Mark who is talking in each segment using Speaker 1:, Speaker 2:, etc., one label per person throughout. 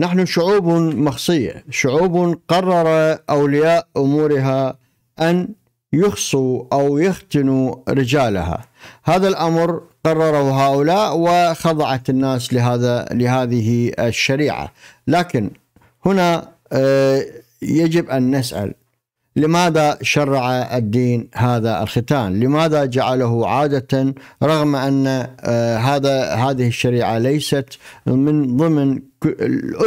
Speaker 1: نحن شعوب مخصية شعوب قرر أولياء أمورها أن يخصوا أو يختنوا رجالها هذا الأمر قرره هؤلاء وخضعت الناس لهذا لهذه الشريعة لكن هنا آه، يجب أن نسأل لماذا شرع الدين هذا الختان؟ لماذا جعله عادة رغم أن آه، هذا هذه الشريعة ليست من ضمن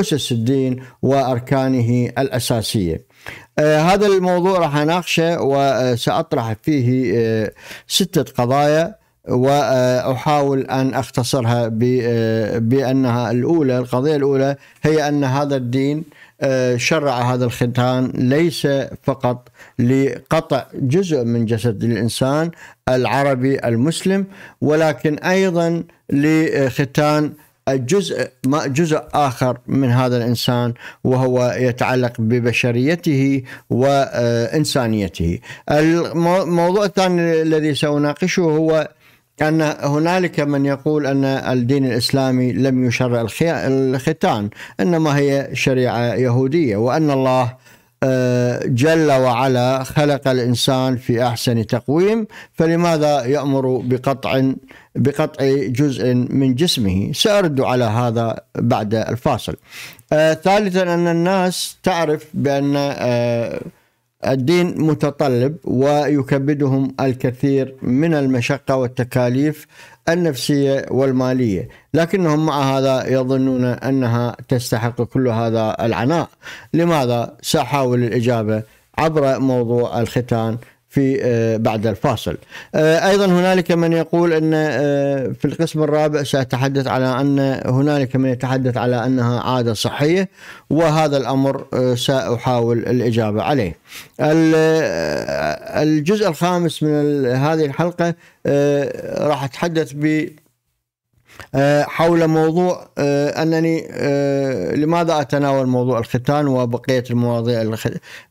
Speaker 1: أسس الدين وأركانه الأساسية. آه، هذا الموضوع راح أناقشه وسأطرح آه، فيه ستة قضايا واحاول ان اختصرها بانها الاولى القضيه الاولى هي ان هذا الدين آه، شرع هذا الختان ليس فقط لقطع جزء من جسد الانسان العربي المسلم ولكن ايضا لختان الجزء جزء اخر من هذا الانسان وهو يتعلق ببشريته وانسانيته. الموضوع الثاني الذي ساناقشه هو أن هنالك من يقول أن الدين الإسلامي لم يشرع الختان إنما هي شريعة يهودية وأن الله آه، جل وعلا خلق الانسان في احسن تقويم فلماذا يامر بقطع بقطع جزء من جسمه سارد على هذا بعد الفاصل آه، ثالثا ان الناس تعرف بان آه، الدين متطلب ويكبدهم الكثير من المشقة والتكاليف النفسية والمالية لكنهم مع هذا يظنون أنها تستحق كل هذا العناء لماذا؟ سأحاول الإجابة عبر موضوع الختان في آه، بعد الفاصل آه، أيضا هنالك من يقول أن آه، في القسم الرابع سأتحدث على أن هنالك من يتحدث على أنها عادة صحية وهذا الأمر سأحاول الإجابة عليه الجزء الخامس من هذه الحلقة راح أتحدث ب آه، حول موضوع آه، انني آه، لماذا اتناول موضوع الختان وبقيه المواضيع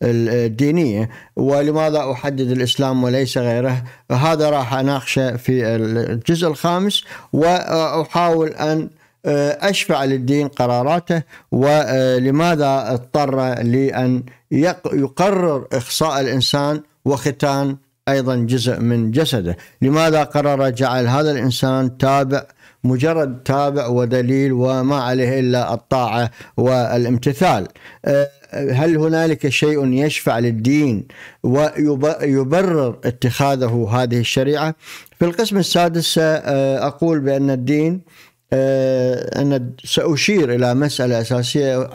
Speaker 1: الدينيه ولماذا احدد الاسلام وليس غيره هذا راح اناقشه في الجزء الخامس واحاول ان اشفع للدين قراراته ولماذا اضطر لان يقرر اخصاء الانسان وختان ايضا جزء من جسده لماذا قرر جعل هذا الانسان تابع مجرد تابع ودليل وما عليه الا الطاعه والامتثال أه، هل هنالك شيء يشفع للدين ويبرر اتخاذه هذه الشريعه في القسم السادس أه، اقول بان الدين أه، أنا سأشير إلى مسألة أساسية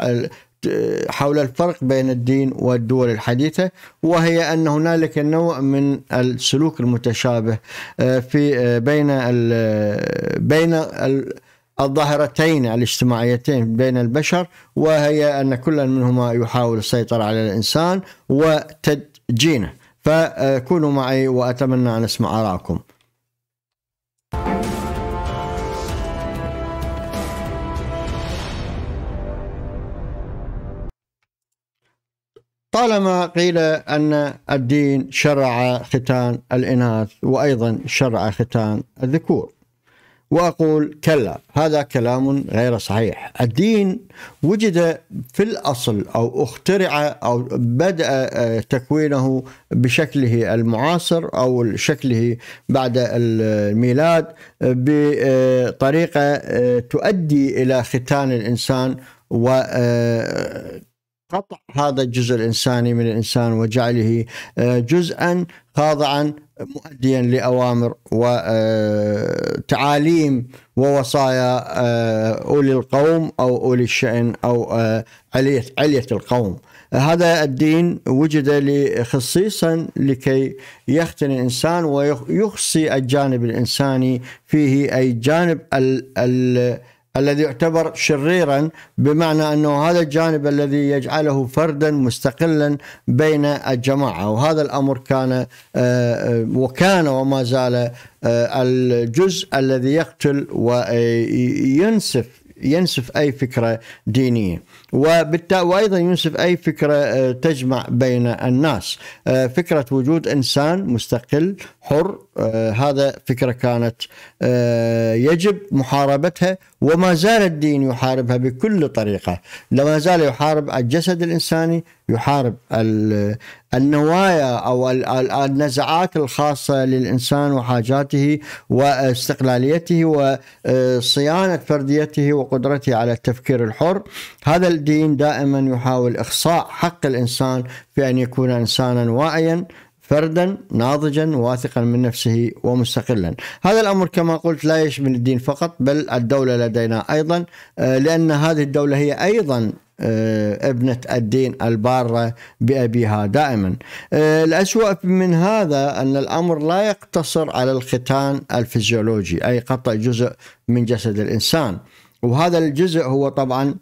Speaker 1: حول الفرق بين الدين والدول الحديثة وهي أن هنالك نوع من السلوك المتشابه آه، في آه، بين آه، بين الظاهرتين الاجتماعيتين بين البشر وهي أن كل منهما يحاول السيطرة على الإنسان وتدجينه فكونوا معي وأتمنى أن أسمع آراءكم طالما قيل أن الدين شرع ختان الإناث وأيضا شرع ختان الذكور وأقول كلا هذا كلام غير صحيح الدين وجد في الأصل أو اخترع أو بدأ آه، تكوينه بشكله المعاصر أو شكله بعد الميلاد بطريقة آه، تؤدي إلى ختان الإنسان و آه، قطع هذا الجزء الانساني من الانسان وجعله آه، جزءا خاضعا مؤديا لاوامر وتعاليم آه، ووصايا آه، اولي القوم او اولي الشان او عليه عليه القوم. هذا الدين وجد خصيصا لكي يختن الانسان ويخصي الجانب الانساني فيه اي جانب ال ال الذي يعتبر شريرا بمعنى انه هذا الجانب الذي يجعله فردا مستقلا بين الجماعه وهذا الامر كان آه، آه، وكان وما زال آه، الجزء الذي يقتل وينسف ينسف اي فكره دينيه. وايضا ينسف اي فكره آه، تجمع بين الناس آه، فكره وجود انسان مستقل حر آه، هذا فكره كانت يجب محاربتها وما زال الدين يحاربها بكل طريقه لما زال يحارب الجسد الانساني يحارب النوايا او النزعات الخاصه للانسان وحاجاته واستقلاليته وصيانه فرديته وقدرته على التفكير الحر هذا كل دين دائما يحاول إخصاء حق الإنسان في أن يكون إنسانا واعيا فردا ناضجا واثقا من نفسه ومستقلا هذا الأمر كما قلت لا يشمل الدين فقط بل الدولة لدينا أيضا آه، لأن هذه الدولة هي أيضا آه، ابنة الدين البارة بأبيها دائما آه، الأسوأ من هذا أن الأمر لا يقتصر على الختان الفيزيولوجي أي قطع جزء من جسد الإنسان وهذا الجزء هو طبعا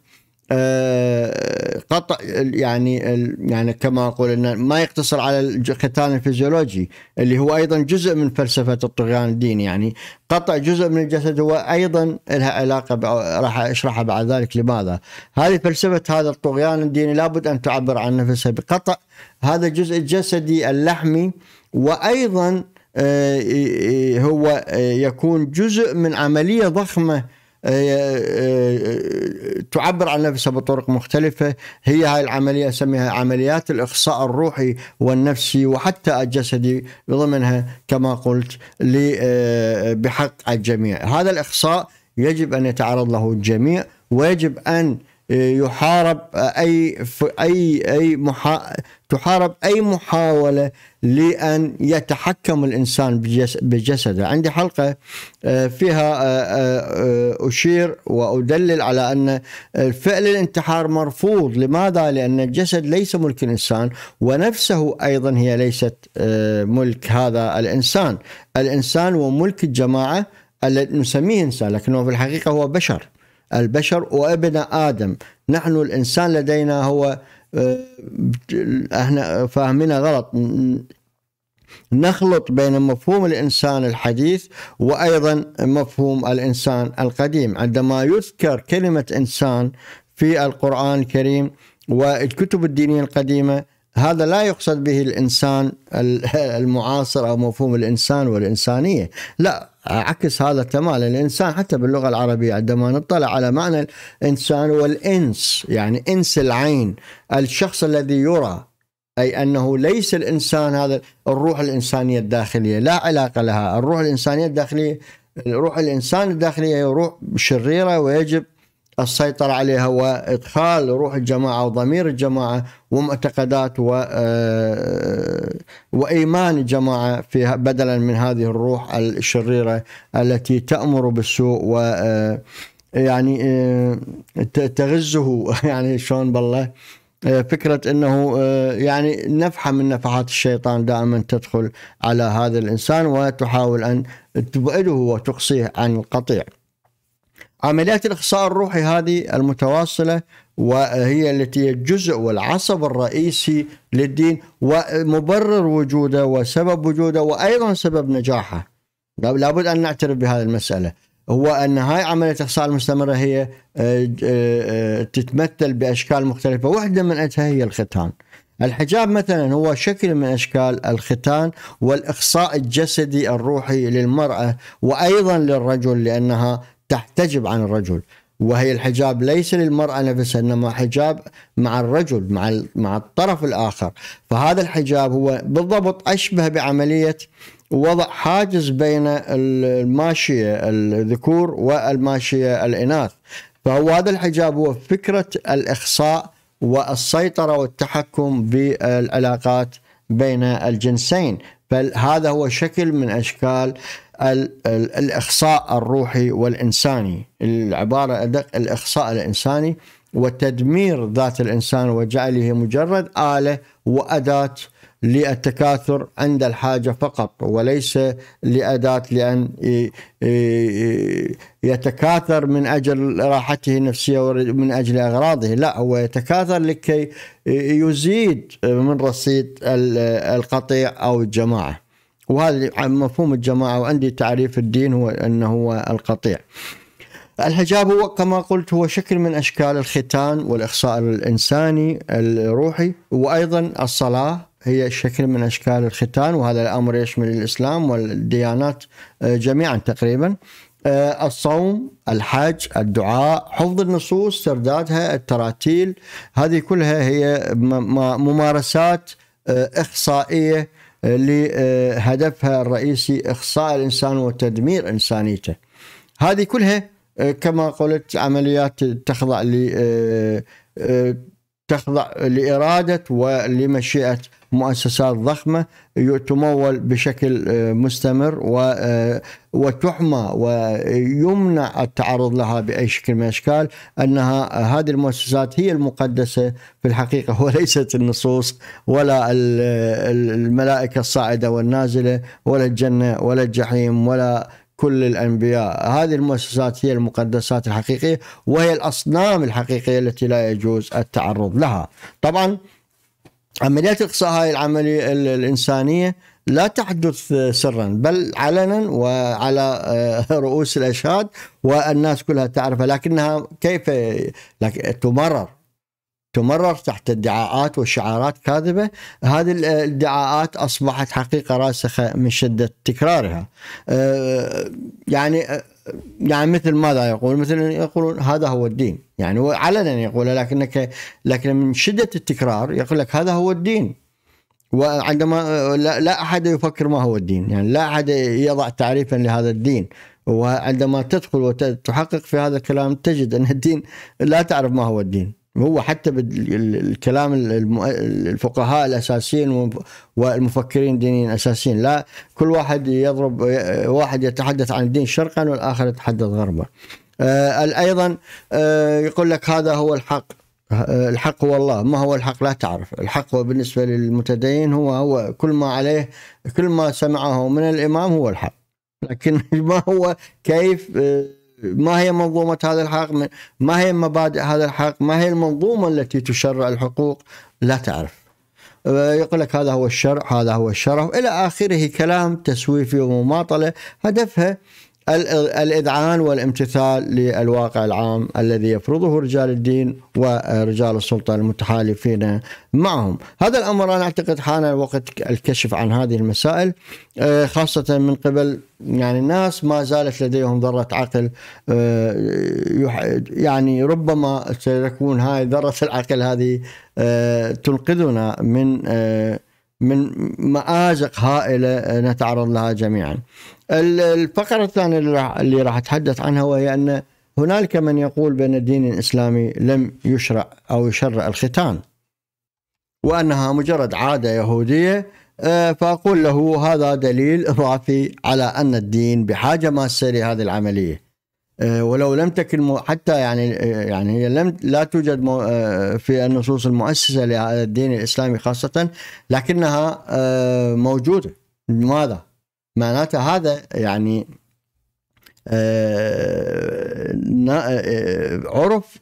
Speaker 1: آه، قطع يعني يعني كما اقول ان ما يقتصر على الختان الفيزيولوجي اللي هو ايضا جزء من فلسفه الطغيان الديني يعني قطع جزء من الجسد هو ايضا لها علاقه راح اشرحها بعد ذلك لماذا هذه فلسفه هذا الطغيان الديني لابد ان تعبر عن نفسها بقطع هذا الجزء الجسدي اللحمي وايضا آه، هو آه، يكون جزء من عمليه ضخمه آه، آه، تعبر عن نفسها بطرق مختلفة هي هاي العملية أسميها عمليات الإخصاء الروحي والنفسي وحتى الجسدي بضمنها كما قلت آه، بحق الجميع هذا الإخصاء يجب أن يتعرض له الجميع ويجب أن يحارب اي اي اي محا... تحارب اي محاوله لان يتحكم الانسان بجس... بجسده، عندي حلقه آه، فيها آه، آه، اشير وادلل على ان فعل الانتحار مرفوض، لماذا؟ لان الجسد ليس ملك الانسان ونفسه ايضا هي ليست ملك هذا الانسان، الانسان وملك الجماعه الذي نسميه انسان لكنه في الحقيقه هو بشر. البشر وابن آدم نحن الإنسان لدينا هو آه، احنا فاهمين غلط نخلط بين مفهوم الانسان الحديث وايضا مفهوم الانسان القديم عندما يذكر كلمه انسان في القران الكريم والكتب الدينيه القديمه هذا لا يقصد به الانسان المعاصر او مفهوم الانسان والانسانيه، لا عكس هذا تماما، الانسان حتى باللغه العربيه عندما نطلع على معنى الانسان والانس، يعني انس العين، الشخص الذي يرى اي انه ليس الانسان هذا الروح الانسانيه الداخليه، لا علاقه لها، الروح الانسانيه الداخليه روح الانسان الداخليه هي روح شريره ويجب السيطرة عليها وإدخال روح الجماعة وضمير الجماعة ومعتقدات و آه، وإيمان الجماعة فيها بدلا من هذه الروح الشريرة التي تأمر بالسوء و آه، يعني آه، تغزه يعني شلون بالله فكرة أنه يعني نفحة من نفحات الشيطان دائما تدخل على هذا الإنسان وتحاول أن تبعده وتقصيه عن القطيع عمليات الاخصاء الروحي هذه المتواصله وهي التي هي الجزء والعصب الرئيسي للدين ومبرر وجوده وسبب وجوده وايضا سبب نجاحه لابد ان نعترف بهذه المساله هو ان هاي عمليه الاخصاء المستمره هي آه، آه، تتمثل باشكال مختلفه واحده من أتها هي الختان الحجاب مثلا هو شكل من اشكال الختان والاخصاء الجسدي الروحي للمراه وايضا للرجل لانها تحتجب عن الرجل وهي الحجاب ليس للمرأة نفسها إنما حجاب مع الرجل مع, مع الطرف الآخر فهذا الحجاب هو بالضبط أشبه بعملية وضع حاجز بين الماشية الذكور والماشية الإناث فهو هذا الحجاب هو فكرة الإخصاء والسيطرة والتحكم بالعلاقات بين الجنسين بل هذا هو شكل من اشكال الاخصاء الروحي والانساني العباره ادق الاخصاء الانساني وتدمير ذات الانسان وجعله مجرد اله واداه للتكاثر عند الحاجة فقط وليس لأداة لأن يتكاثر من أجل راحته النفسية ومن أجل أغراضه لا هو يتكاثر لكي يزيد من رصيد القطيع أو الجماعة وهذا مفهوم الجماعة وعندي تعريف الدين هو أنه هو القطيع الحجاب هو كما قلت هو شكل من اشكال الختان والاخصاء الانساني الروحي وايضا الصلاه هي شكل من اشكال الختان وهذا الامر يشمل الاسلام والديانات آه، جميعا تقريبا آه، الصوم الحج الدعاء حفظ النصوص سرداتها التراتيل هذه كلها هي ممارسات آه، اخصائيه لهدفها الرئيسي اخصاء الانسان وتدمير انسانيته هذه كلها كما قلت عمليات تخضع ل تخضع لإرادة ولمشيئة مؤسسات ضخمة تمول بشكل آه، مستمر آه، وتحمى ويمنع التعرض لها بأي شكل من الأشكال أنها آه، هذه المؤسسات هي المقدسة في الحقيقة وليست النصوص ولا الملائكة الصاعدة والنازلة ولا الجنة ولا الجحيم ولا كل الأنبياء هذه المؤسسات هي المقدسات الحقيقية وهي الأصنام الحقيقية التي لا يجوز التعرض لها طبعا عملية إقصاء هذه العملية الإنسانية لا تحدث سرا بل علنا وعلى آه، رؤوس الأشهاد والناس كلها تعرفها لكنها كيف تمرر تمرر تحت ادعاءات وشعارات كاذبه هذه الادعاءات اصبحت حقيقه راسخه من شده تكرارها آه، يعني آه، يعني مثل ماذا يقول مثل يقولون هذا هو الدين يعني هو علنا يقول لكنك لكن من شده التكرار يقول لك هذا هو الدين وعندما لا احد يفكر ما هو الدين يعني لا احد يضع تعريفا لهذا الدين وعندما تدخل وتحقق في هذا الكلام تجد ان الدين لا تعرف ما هو الدين هو حتى بالكلام الفقهاء الاساسيين والمفكرين الدينيين الاساسيين لا كل واحد يضرب واحد يتحدث عن الدين شرقا والاخر يتحدث غربا. آه، ايضا آه، يقول لك هذا هو الحق آه، الحق هو الله ما هو الحق لا تعرف الحق هو بالنسبة للمتدين هو هو كل ما عليه كل ما سمعه من الإمام هو الحق لكن ما هو كيف ما هي منظومة هذا الحق ما هي مبادئ هذا الحق ما هي المنظومة التي تشرع الحقوق لا تعرف آه، يقول لك هذا هو الشرع هذا هو الشرف إلى آخره كلام تسويفي ومماطلة هدفها الإذعان والامتثال للواقع العام الذي يفرضه رجال الدين ورجال السلطة المتحالفين معهم هذا الأمر أنا أعتقد حان وقت الكشف عن هذه المسائل آه، خاصة من قبل يعني الناس ما زالت لديهم ذرة عقل آه، يعني ربما ستكون هاي ذرة العقل هذه آه، تنقذنا من من مآزق هائلة نتعرض لها جميعا الفقرة الثانية اللي راح أتحدث عنها وهي أن هنالك من يقول بأن الدين الإسلامي لم يشرع أو يشرع الختان وأنها مجرد عادة يهودية آه، فأقول له هذا دليل إضافي على أن الدين بحاجة ماسة لهذه العملية آه، ولو لم تكن حتى يعني آه، يعني هي لم لا توجد آه، في النصوص المؤسسه للدين الاسلامي خاصه لكنها موجوده لماذا؟ معناته هذا يعني عرف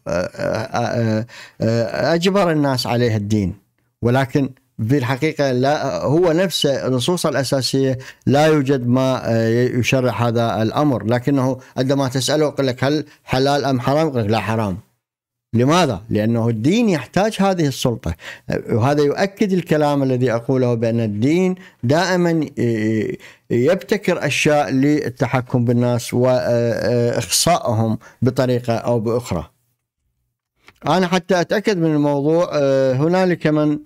Speaker 1: اجبر الناس عليه الدين ولكن في الحقيقة لا هو نفسه النصوص الأساسية لا يوجد ما آه، يشرع هذا الأمر لكنه عندما تسأله يقول لك هل حلال أم حرام يقول لك لا حرام لماذا؟ لأنه الدين يحتاج هذه السلطة وهذا يؤكد الكلام الذي أقوله بأن الدين دائما آه، يبتكر أشياء للتحكم بالناس وإخصائهم آه، بطريقة أو بأخرى أنا حتى أتأكد من الموضوع هنالك من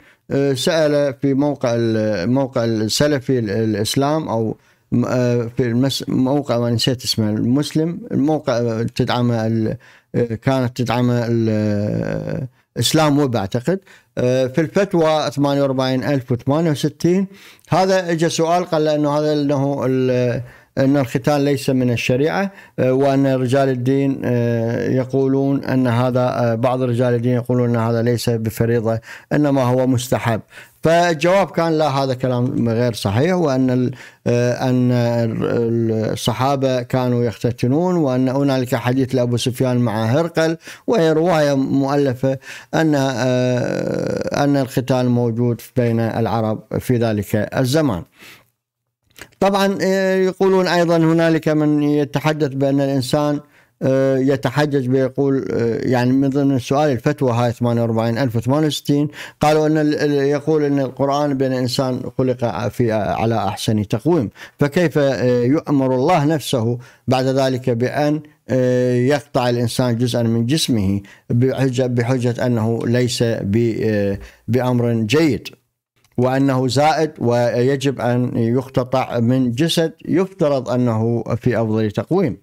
Speaker 1: سأل في موقع الموقع السلفي الإسلام أو آه، في موقع ما نسيت اسمه المسلم الموقع تدعمه آه، كانت تدعمه الإسلام آه، اسلام ويب اعتقد في الفتوى 48068 هذا اجى سؤال قال انه هذا انه أن الختان ليس من الشريعة آه، وأن رجال الدين آه، يقولون أن هذا آه، بعض رجال الدين يقولون أن هذا ليس بفريضة إنما هو مستحب فالجواب كان لا هذا كلام غير صحيح وان ان الصحابه كانوا يختتنون وان هنالك حديث لابو سفيان مع هرقل وهي روايه مؤلفه ان ان الختان موجود بين العرب في ذلك الزمان. طبعا آه، يقولون ايضا هنالك من يتحدث بان الانسان آه، يتحجج بيقول آه، يعني من ضمن السؤال الفتوى هاي 48068 قالوا ان يقول ان القران بان الانسان خلق في على احسن تقويم فكيف يؤمر الله نفسه بعد ذلك بان يقطع الانسان جزءا من جسمه بحجه انه ليس بامر جيد وأنه زائد ويجب أن يقتطع من جسد يفترض أنه في أفضل تقويم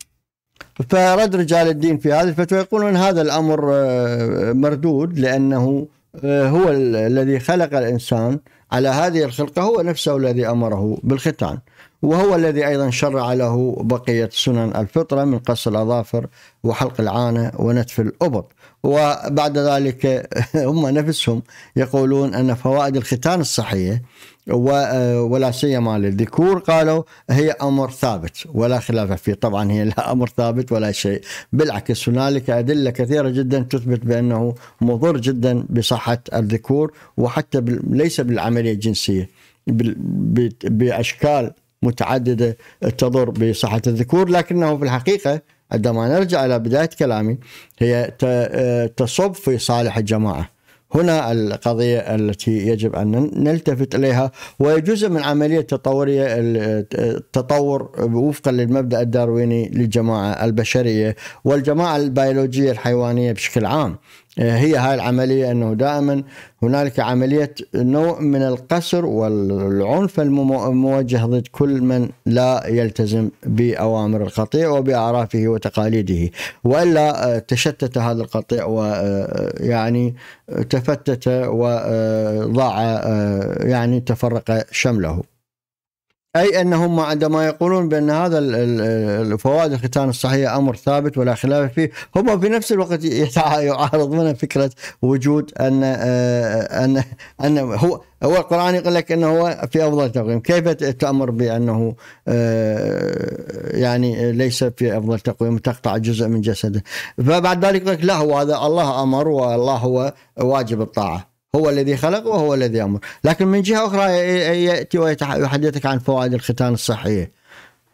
Speaker 1: فرد رجال الدين في هذه الفتوى يقولون هذا الأمر آه، مردود لأنه آه، هو الذي خلق الإنسان على هذه الخلقة هو نفسه الذي أمره بالختان وهو الذي أيضا شرع له بقية سنن الفطرة من قص الأظافر وحلق العانة ونتف الأبط وبعد ذلك هم نفسهم يقولون أن فوائد الختان الصحية ولا سيما للذكور قالوا هي امر ثابت ولا خلاف فيه طبعا هي لا امر ثابت ولا شيء بالعكس هنالك ادله كثيره جدا تثبت بانه مضر جدا بصحه الذكور وحتى ليس بالعمليه الجنسيه باشكال متعدده تضر بصحه الذكور لكنه في الحقيقه عندما نرجع الى بدايه كلامي هي آه، تصب في صالح الجماعه هنا القضية التي يجب أن نلتفت إليها وهي جزء من عملية تطورية التطور وفقا للمبدأ الدارويني للجماعة البشرية والجماعة البيولوجية الحيوانية بشكل عام آه، هي هاي العملية أنه دائما هنالك عملية نوع من القصر والعنف الموجه ضد كل من لا يلتزم بأوامر القطيع وبأعرافه وتقاليده وإلا آه، تشتت هذا القطيع ويعني آه، تفتت وضاع يعني تفرق شمله أي أنهم عندما يقولون بأن هذا الفوائد الختان الصحية أمر ثابت ولا خلاف فيه هم في نفس الوقت يعارضون فكرة وجود أن آه، أن أن هو هو القرآن يقول لك أنه هو في أفضل تقويم كيف تأمر بأنه آه، يعني ليس في أفضل تقويم تقطع جزء من جسده فبعد ذلك يقول لك لا هو هذا الله أمر والله هو واجب الطاعة هو الذي خلق وهو الذي امر، لكن من جهة أخرى يأتي ويحدثك عن فوائد الختان الصحية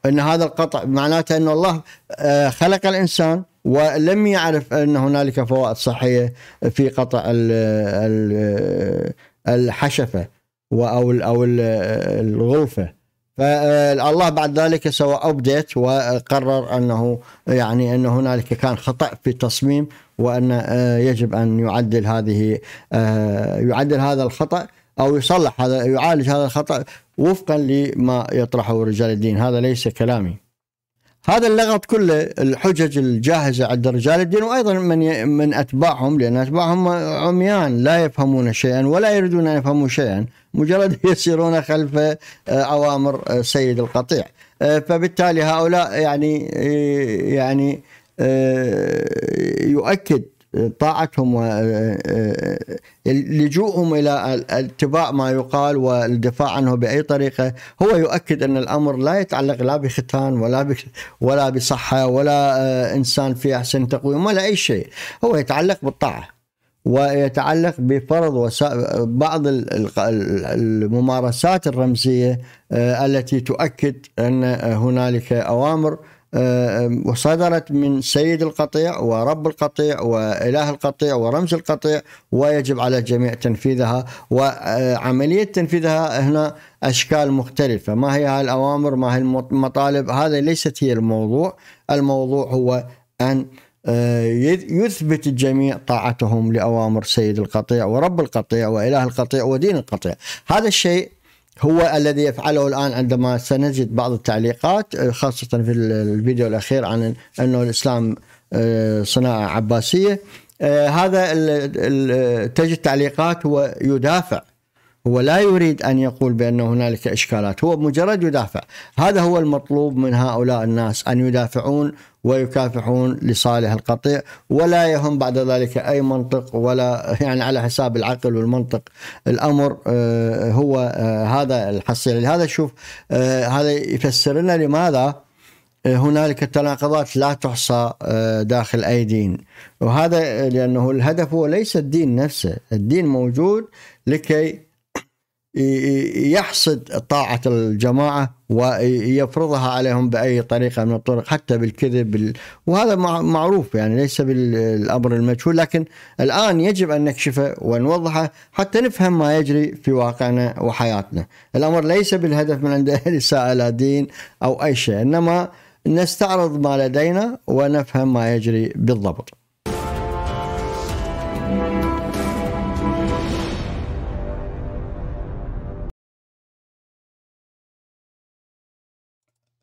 Speaker 1: أن هذا القطع معناته أن الله آه، خلق الإنسان ولم يعرف أن هنالك فوائد صحية في قطع آه، الحشفة أو أو آه، الغلفة فالله بعد ذلك سوى أبديت وقرر أنه يعني أن هنالك كان خطأ في التصميم وان آه، يجب ان يعدل هذه آه، يعدل هذا الخطا او يصلح هذا يعالج هذا الخطا وفقا لما يطرحه رجال الدين هذا ليس كلامي هذا اللغط كله الحجج الجاهزه عند رجال الدين وايضا من من اتباعهم لان اتباعهم عميان لا يفهمون شيئا ولا يريدون ان يفهموا شيئا، مجرد يسيرون خلف آه، اوامر سيد القطيع. فبالتالي هؤلاء يعني يعني آه، يؤكد طاعتهم ولجوءهم آه، آه، الى اتباع ما يقال والدفاع عنه باي طريقه هو يؤكد ان الامر لا يتعلق لا بختان ولا ولا بصحه ولا انسان في احسن تقويم ولا اي شيء هو يتعلق بالطاعه ويتعلق بفرض بعض الممارسات الرمزيه التي تؤكد ان هنالك اوامر آه، وصدرت من سيد القطيع ورب القطيع وإله القطيع ورمز القطيع ويجب على الجميع تنفيذها وعملية تنفيذها هنا أشكال مختلفة ما هي هاي الأوامر ما هي المطالب هذا ليست هي الموضوع الموضوع هو أن آه، يثبت الجميع طاعتهم لأوامر سيد القطيع ورب القطيع وإله القطيع ودين القطيع هذا الشيء هو الذي يفعله الان عندما سنجد بعض التعليقات آه، خاصه في الفيديو الاخير عن انه الاسلام آه، صناعه عباسيه آه، هذا تجد تعليقات هو يدافع هو لا يريد أن يقول بأن هنالك إشكالات هو مجرد يدافع هذا هو المطلوب من هؤلاء الناس أن يدافعون ويكافحون لصالح القطيع ولا يهم بعد ذلك أي منطق ولا يعني على حساب العقل والمنطق الأمر آه، هو آه، هذا الحصيل لهذا شوف آه، هذا يفسر لنا لماذا هنالك تناقضات لا تحصى داخل اي دين وهذا لانه الهدف هو ليس الدين نفسه الدين موجود لكي يحصد طاعة الجماعة ويفرضها عليهم بأي طريقة من الطرق حتى بالكذب وهذا معروف يعني ليس بالأمر المجهول لكن الآن يجب أن نكشفه ونوضحه حتى نفهم ما يجري في واقعنا وحياتنا الأمر ليس بالهدف من عند إساءة لا دين أو أي شيء إنما نستعرض ما لدينا ونفهم ما يجري بالضبط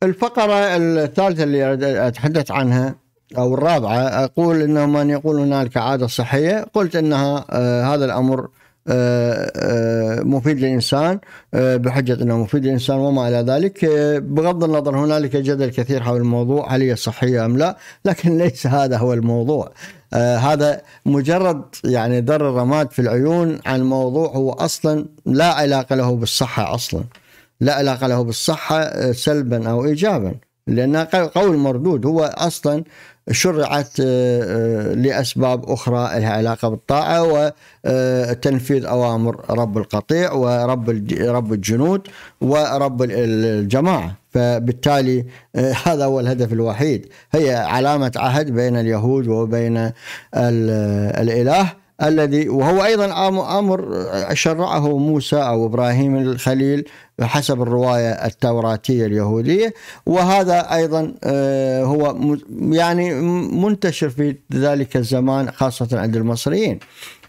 Speaker 1: الفقرة الثالثة اللي أتحدث عنها أو الرابعة أقول أنه من يقول هنالك عادة صحية قلت أنها آه، هذا الأمر آه، آه، مفيد للإنسان بحجة أنه مفيد للإنسان وما إلى ذلك بغض النظر هنالك جدل كثير حول الموضوع هل هي صحية أم لا لكن ليس هذا هو الموضوع هذا مجرد يعني ذر الرماد في العيون عن موضوع هو أصلا لا علاقة له بالصحة أصلا لا علاقة له بالصحة آه، سلبا أو إيجابا لان قول مردود هو أصلا شرعت آه، آه، لأسباب أخرى لها علاقة بالطاعة وتنفيذ أوامر رب القطيع ورب رب الجنود ورب الجماعة فبالتالي هذا هو الهدف الوحيد هي علامة عهد بين اليهود وبين الإله الذي وهو ايضا امر شرعه موسى او ابراهيم الخليل حسب الرواية التوراتية اليهودية وهذا أيضا آه، هو يعني منتشر في ذلك الزمان خاصة عند المصريين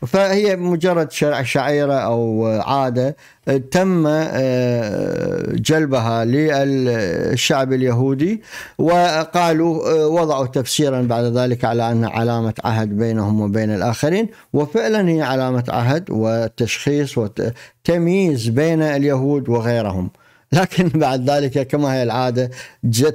Speaker 1: فهي مجرد شعيرة أو عادة آه، تم آه، جلبها للشعب اليهودي وقالوا آه، وضعوا تفسيرا بعد ذلك على أن علامة عهد بينهم وبين الآخرين وفعلا هي علامة عهد وتشخيص وتمييز بين اليهود وغيرهم لكن بعد ذلك كما هي العاده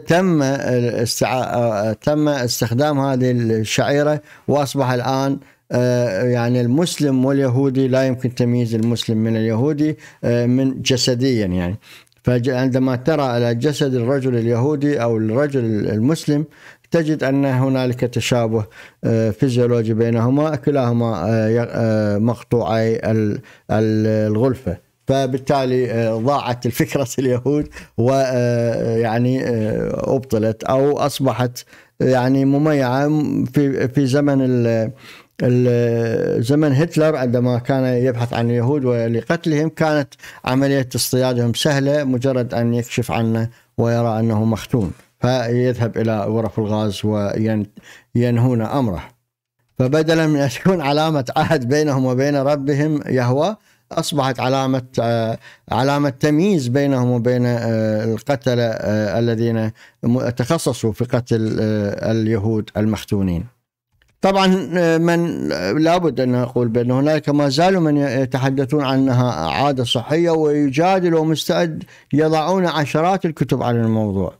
Speaker 1: تم استع... تم استخدام هذه الشعيره واصبح الان آه، يعني المسلم واليهودي لا يمكن تمييز المسلم من اليهودي آه، من جسديا يعني فعندما ترى على جسد الرجل اليهودي او الرجل المسلم تجد ان هنالك تشابه آه، فيزيولوجي بينهما كلاهما مقطوعي الغلفه فبالتالي ضاعت الفكرة اليهود ويعني أبطلت أو أصبحت يعني مميعة في في زمن زمن هتلر عندما كان يبحث عن اليهود ولقتلهم كانت عملية اصطيادهم سهلة مجرد أن يكشف عنه ويرى أنه مختون فيذهب إلى غرف الغاز وينهون أمره فبدلا من أن تكون علامة عهد بينهم وبين ربهم يهوى أصبحت علامة آه، علامة تمييز بينهم وبين آه، القتلة آه، الذين تخصصوا في قتل اليهود المختونين طبعا آه، من آه، لابد ان اقول بان هناك ما زالوا من يتحدثون عنها عاده صحيه ويجادل ومستعد يضعون عشرات الكتب على الموضوع.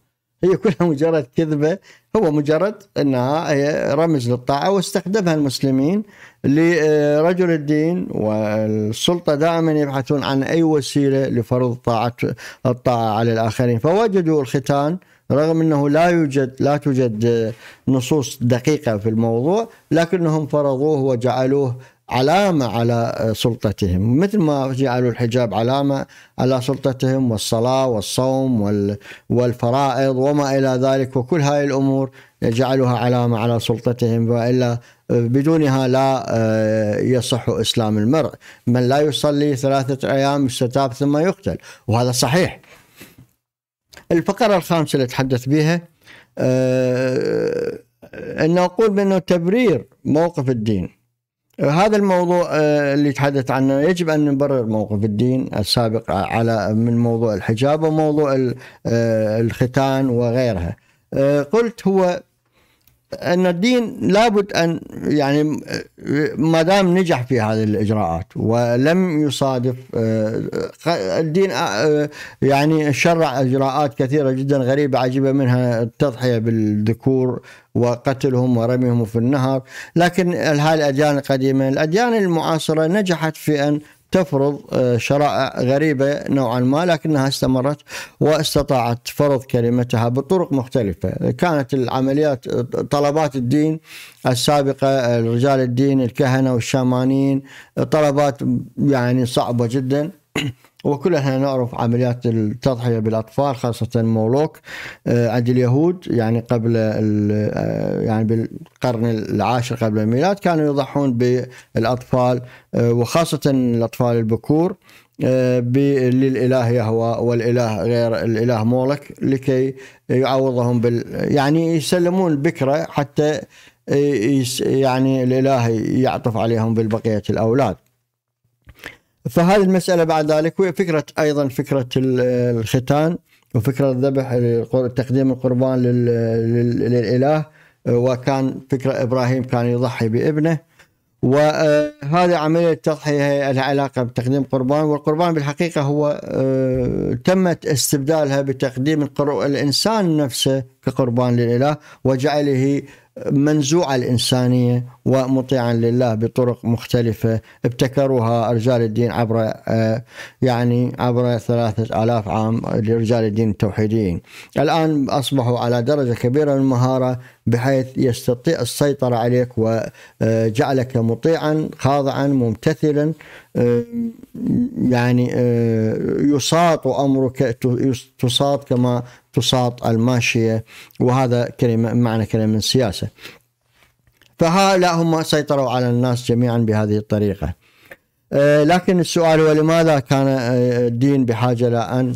Speaker 1: هي كلها مجرد كذبه هو مجرد انها هي رمز للطاعه واستخدمها المسلمين لرجل الدين والسلطه دائما يبحثون عن اي وسيله لفرض طاعه الطاعه على الاخرين فوجدوا الختان رغم انه لا يوجد لا توجد آه، نصوص دقيقه في الموضوع لكنهم فرضوه وجعلوه علامة على آه، سلطتهم مثل ما جعلوا الحجاب علامة على سلطتهم والصلاة والصوم والفرائض وما إلى ذلك وكل هاي الأمور جعلوها علامة على سلطتهم وإلا آه، بدونها لا يصح إسلام المرء من لا يصلي ثلاثة أيام يستتاب ثم يقتل وهذا صحيح الفقرة الخامسة اللي أتحدث بها آه، أن أقول بأنه تبرير موقف الدين هذا الموضوع آه، اللي تحدث عنه يجب أن نبرر موقف الدين السابق على من موضوع الحجاب وموضوع آه، الختان وغيرها قلت هو ان الدين لابد ان يعني ما دام نجح في هذه الاجراءات ولم يصادف آه، الدين آه، آه، يعني شرع اجراءات كثيره جدا غريبه عجيبه منها التضحيه بالذكور وقتلهم ورميهم في النهر لكن هذه الاديان القديمه الاديان المعاصره نجحت في ان تفرض آه، شرائع غريبة نوعا ما لكنها استمرت واستطاعت فرض كلمتها بطرق مختلفة كانت العمليات طلبات الدين السابقة رجال الدين الكهنة والشامانين طلبات يعني صعبة جدا وكلنا نعرف عمليات التضحيه بالاطفال خاصه مولوك آه، عند اليهود يعني قبل آه، يعني بالقرن العاشر قبل الميلاد كانوا يضحون بالاطفال آه، وخاصه الاطفال البكور للاله يهوى والاله غير الاله مولك لكي يعوضهم بال يعني يسلمون البكره حتى يعني الاله يعطف عليهم بالبقيه الاولاد. فهذه المسألة بعد ذلك وفكرة أيضا فكرة الختان وفكرة الذبح تقديم القربان للإله وكان فكرة إبراهيم كان يضحي بابنه وهذه عملية التضحية لها علاقة بتقديم قربان والقربان بالحقيقة هو آه، تمت استبدالها بتقديم الإنسان نفسه كقربان للإله وجعله منزوع الإنسانية ومطيعا لله بطرق مختلفة ابتكروها رجال الدين عبر آه، يعني عبر ثلاثة آلاف عام لرجال الدين التوحيديين الآن أصبحوا على درجة كبيرة من المهارة بحيث يستطيع السيطرة عليك وجعلك مطيعا خاضعا ممتثلا يعني يساط أمرك تساط كما تساط الماشية وهذا كلمة معنى كلمة السياسة فهؤلاء هم سيطروا على الناس جميعا بهذه الطريقة لكن السؤال هو لماذا كان الدين بحاجة لأن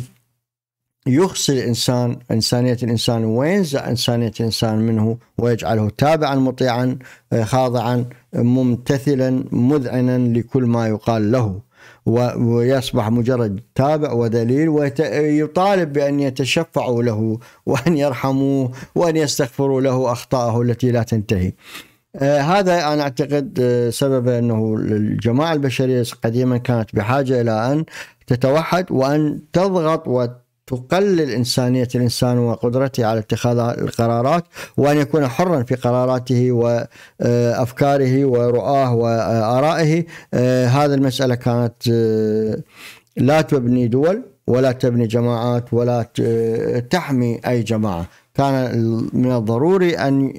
Speaker 1: يخصي الإنسان إنسانية الإنسان وينزع إنسانية الإنسان منه ويجعله تابعا مطيعا خاضعا ممتثلا مذعنا لكل ما يقال له ويصبح مجرد تابع ودليل ويطالب بأن يتشفعوا له وأن يرحموه وأن يستغفروا له أخطائه التي لا تنتهي آه، هذا أنا أعتقد آه، سبب أنه الجماعة البشرية قديما كانت بحاجة إلى أن تتوحد وأن تضغط وت تقلل إنسانية الإنسان وقدرته على اتخاذ القرارات وأن يكون حرا في قراراته وأفكاره ورؤاه وآرائه هذه المسألة كانت لا تبني دول ولا تبني جماعات ولا تحمي أي جماعة كان من الضروري أن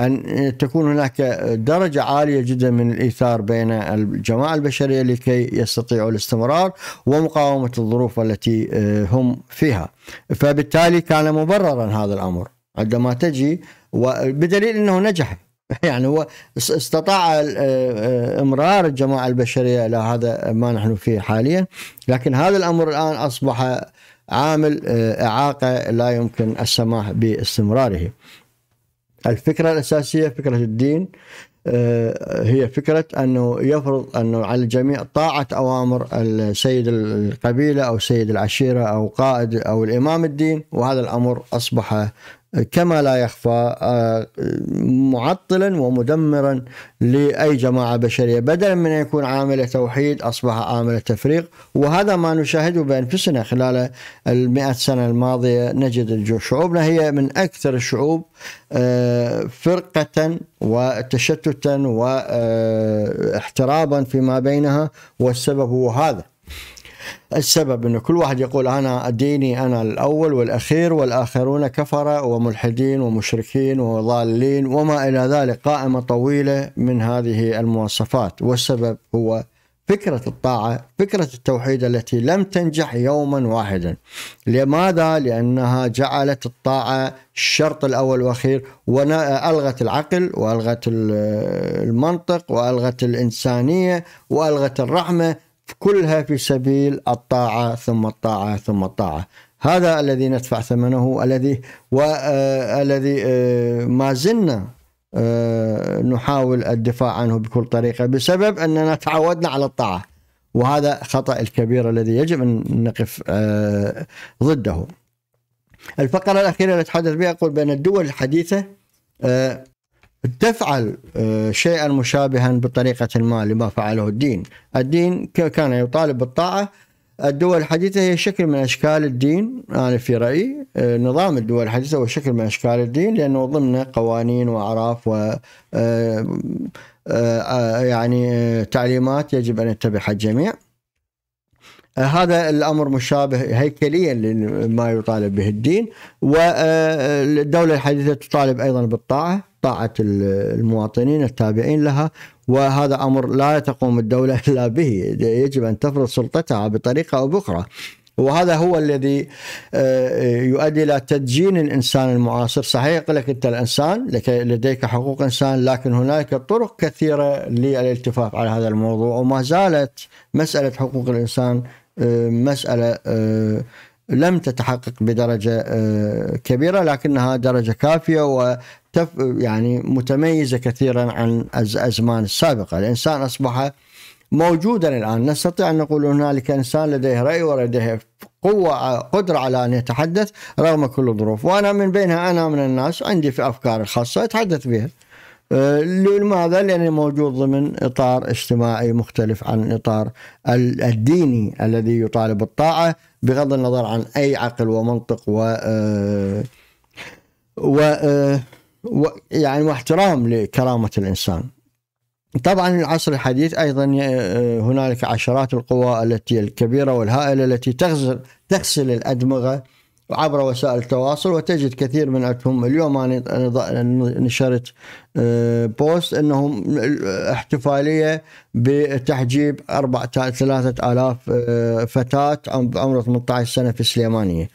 Speaker 1: أن تكون هناك درجة عالية جدا من الإيثار بين الجماعة البشرية لكي يستطيعوا الاستمرار ومقاومة الظروف التي آه، هم فيها فبالتالي كان مبررا هذا الأمر عندما تجي بدليل أنه نجح يعني هو استطاع آه، آه، امرار الجماعه البشريه الى هذا ما نحن فيه حاليا، لكن هذا الامر الان اصبح عامل اعاقه لا يمكن السماح باستمراره. الفكرة الأساسية فكرة الدين آه، هي فكرة أنه يفرض أنه على الجميع طاعة أوامر السيد القبيلة أو سيد العشيرة أو قائد أو الإمام الدين وهذا الأمر أصبح كما لا يخفى آه، معطلا ومدمرا لاي جماعه بشريه، بدلا من ان يكون عامل توحيد اصبح عامل تفريق، وهذا ما نشاهده بانفسنا خلال المئة سنه الماضيه نجد شعوبنا هي من اكثر الشعوب آه، فرقه وتشتتا واحترابا آه، فيما بينها والسبب هو هذا. السبب انه كل واحد يقول انا ديني انا الاول والاخير والاخرون كفره وملحدين ومشركين وضالين وما الى ذلك قائمه طويله من هذه المواصفات والسبب هو فكرة الطاعة فكرة التوحيد التي لم تنجح يوما واحدا لماذا؟ لأنها جعلت الطاعة الشرط الأول والأخير وألغت العقل وألغت المنطق وألغت الإنسانية وألغت الرحمة كلها في سبيل الطاعة ثم الطاعة ثم الطاعة هذا الذي ندفع ثمنه الذي والذي آه، آه، ما زلنا آه، نحاول الدفاع عنه بكل طريقة بسبب أننا تعودنا على الطاعة وهذا خطأ الكبير الذي يجب أن نقف ضده الفقرة الأخيرة التي تحدث بها أقول بأن الدول الحديثة تفعل آه، شيئا مشابها بطريقة ما لما فعله الدين الدين كان يطالب بالطاعة الدول الحديثة هي شكل من أشكال الدين أنا في رأيي آه، نظام الدول الحديثة هو شكل من أشكال الدين لأنه ضمن قوانين وأعراف و آه، يعني تعليمات يجب أن يتبعها الجميع هذا الامر مشابه هيكليا لما يطالب به الدين والدوله الحديثه تطالب ايضا بالطاعه طاعة المواطنين التابعين لها وهذا أمر لا تقوم الدولة إلا به يجب أن تفرض سلطتها بطريقة أو بأخرى وهذا هو الذي آه، يؤدي الى تدجين الانسان المعاصر، صحيح يقول لك انت الانسان لديك حقوق انسان لكن هناك طرق كثيره للالتفاف على هذا الموضوع وما زالت مساله حقوق الانسان آه، مساله آه، لم تتحقق بدرجه كبيره لكنها درجه كافيه يعني متميزة كثيرا عن الأزمان السابقة الإنسان أصبح موجودا الآن نستطيع أن نقول هنالك إنسان لديه رأي ولديه قوة قدرة على أن يتحدث رغم كل الظروف وأنا من بينها أنا من الناس عندي في أفكار الخاصة أتحدث بها أه، لماذا؟ لأني موجود ضمن إطار اجتماعي مختلف عن الإطار الديني الذي يطالب الطاعة بغض النظر عن أي عقل ومنطق و أه، و أه، يعني واحترام لكرامة الإنسان طبعا العصر الحديث أيضا آه، هنالك عشرات القوى التي الكبيرة والهائلة التي تغزل تغسل الأدمغة عبر وسائل التواصل وتجد كثير من عندهم اليوم أنا نشرت آه، بوست أنهم احتفالية بتحجيب 3000 ثلاثة آلاف آه، فتاة عمر 18 سنة في السليمانيه.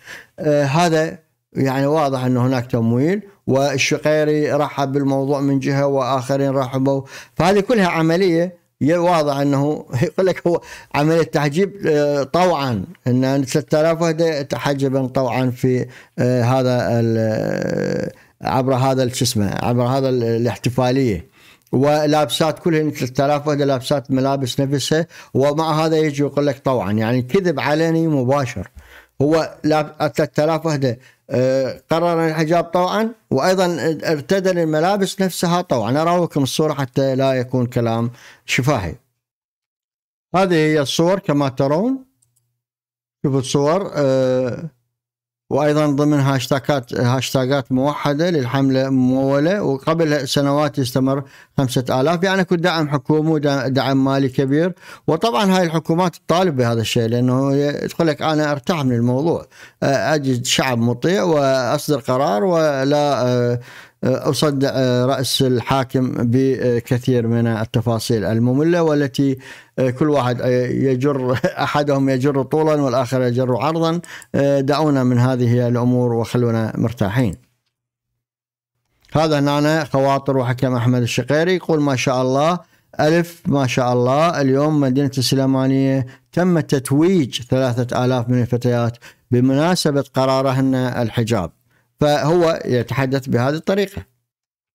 Speaker 1: هذا يعني واضح أن هناك تمويل والشقيري رحب بالموضوع من جهة وآخرين رحبوا فهذه كلها عملية واضح انه يقول لك هو عمليه تحجيب آه، طوعا ان 3000 وحده تحجبا طوعا في آه، هذا آه، عبر هذا شو اسمه عبر هذا الاحتفاليه ولابسات كلهن 3000 وحده لابسات ملابس نفسها ومع هذا يجي يقول لك طوعا يعني كذب علني مباشر هو 3000 وحده أه، قرر الحجاب طوعا وايضا ارتدى الملابس نفسها طوعا اراوكم الصوره حتى لا يكون كلام شفاهي هذه هي الصور كما ترون شوفوا الصور أه، وايضا ضمن هاشتاكات هاشتاجات موحده للحمله مموله وقبل سنوات استمر خمسة آلاف يعني اكو دعم حكومي ودعم مالي كبير وطبعا هاي الحكومات تطالب بهذا الشيء لانه تقول لك انا ارتاح من الموضوع اجد شعب مطيع واصدر قرار ولا أه، أصدع أه، رأس الحاكم بكثير من التفاصيل المملة والتي أه، كل واحد يجر أحدهم يجر طولا والآخر يجر عرضا دعونا من هذه الأمور وخلونا مرتاحين هذا هنا خواطر وحكم أحمد الشقيري يقول ما شاء الله ألف ما شاء الله اليوم مدينة السليمانية تم تتويج ثلاثة آلاف من الفتيات بمناسبة قرارهن الحجاب فهو يتحدث بهذه الطريقة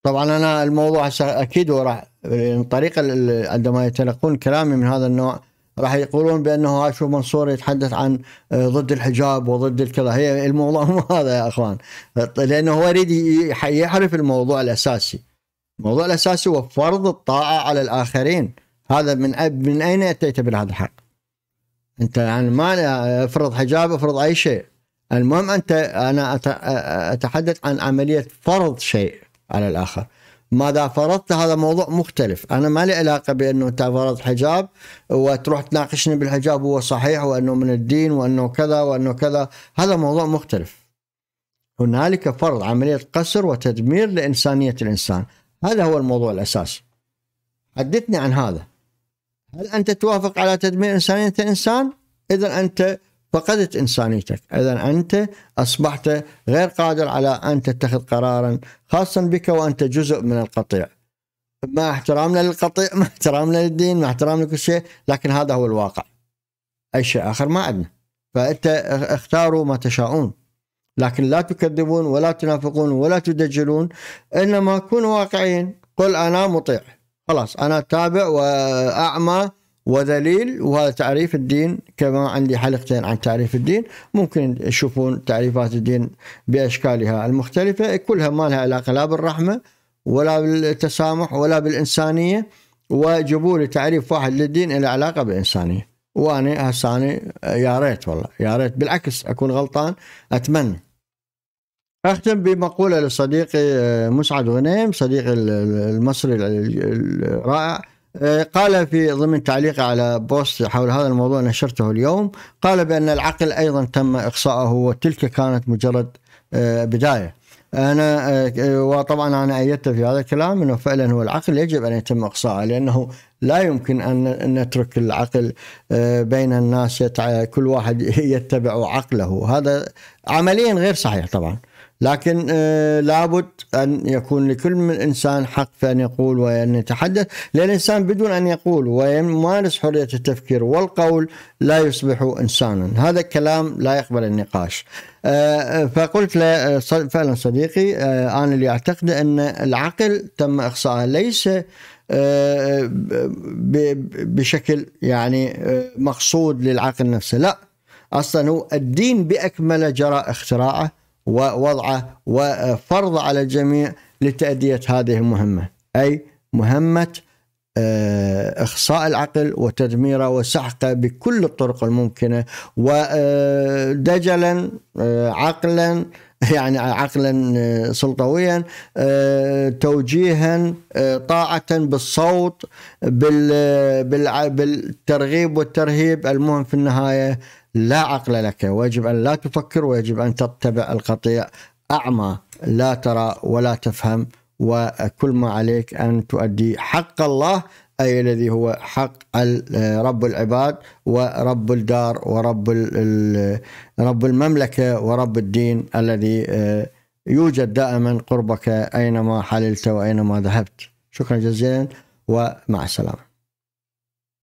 Speaker 1: طبعا أنا الموضوع أكيد وراح الطريقة يعني عندما يتلقون كلامي من هذا النوع راح يقولون بأنه شو منصور يتحدث عن آه، ضد الحجاب وضد الكذا هي الموضوع مو هذا يا أخوان لأنه هو يريد يحرف الموضوع الأساسي الموضوع الأساسي هو فرض الطاعة على الآخرين هذا من من أين أتيت بهذا الحق؟ أنت يعني ما آه، أفرض حجاب أفرض أي شيء المهم انت انا اتحدث عن عمليه فرض شيء على الاخر ماذا فرضت هذا موضوع مختلف انا ما لي علاقه بانه انت فرضت حجاب وتروح تناقشني بالحجاب هو صحيح وانه من الدين وانه كذا وانه كذا هذا موضوع مختلف هنالك فرض عمليه قصر وتدمير لانسانيه الانسان هذا هو الموضوع الاساسي حدثني عن هذا هل انت توافق على تدمير انسانيه الانسان اذا انت فقدت إنسانيتك إذا أنت أصبحت غير قادر على أن تتخذ قرارا خاصا بك وأنت جزء من القطيع مع احترامنا للقطيع مع احترامنا للدين مع احترامنا لكل شيء لكن هذا هو الواقع أي شيء آخر ما عندنا فأنت اختاروا ما تشاؤون. لكن لا تكذبون ولا تنافقون ولا تدجلون إنما كونوا واقعيين قل أنا مطيع خلاص أنا تابع وأعمى ودليل وهذا تعريف الدين كما عندي حلقتين عن تعريف الدين ممكن تشوفون تعريفات الدين بأشكالها المختلفة كلها ما لها علاقة لا بالرحمة ولا بالتسامح ولا بالإنسانية وجيبوا لي تعريف واحد للدين له علاقة بالإنسانية وأنا هسه يا ريت والله يا ريت بالعكس أكون غلطان أتمنى أختم بمقولة لصديقي آه، مسعد غنيم صديقي المصري الرائع آه، قال في ضمن تعليقه على بوست حول هذا الموضوع نشرته اليوم قال بأن العقل أيضا تم إقصاءه وتلك كانت مجرد آه، بداية أنا آه، وطبعا أنا أيدت في هذا الكلام أنه فعلا هو العقل يجب أن يتم إقصاءه لأنه لا يمكن أن نترك العقل بين الناس كل واحد يتبع عقله هذا عمليا غير صحيح طبعا لكن آه، لابد أن يكون لكل من إنسان حق في أن يقول وأن يتحدث لأن الإنسان بدون أن يقول ويمارس حرية التفكير والقول لا يصبح إنسانا هذا الكلام لا يقبل النقاش آه، آه، فقلت له فعلا صديقي أنا اللي أعتقد أن العقل تم إخصائه ليس بشكل يعني مقصود للعقل نفسه لا أصلا هو الدين بأكمله جرى اختراعه ووضعه وفرض على الجميع لتأدية هذه المهمة أي مهمة آه، إخصاء العقل وتدميره وسحقه بكل الطرق الممكنة ودجلا آه، آه، عقلا يعني عقلا سلطويا توجيها طاعة بالصوت بالترغيب والترهيب المهم في النهاية لا عقل لك ويجب أن لا تفكر ويجب أن تتبع القطيع أعمى لا ترى ولا تفهم وكل ما عليك أن تؤدي حق الله أي الذي هو حق رب العباد ورب الدار ورب رب المملكة ورب الدين الذي آه، يوجد دائما قربك أينما حللت وأينما ذهبت شكرا جزيلا ومع السلامة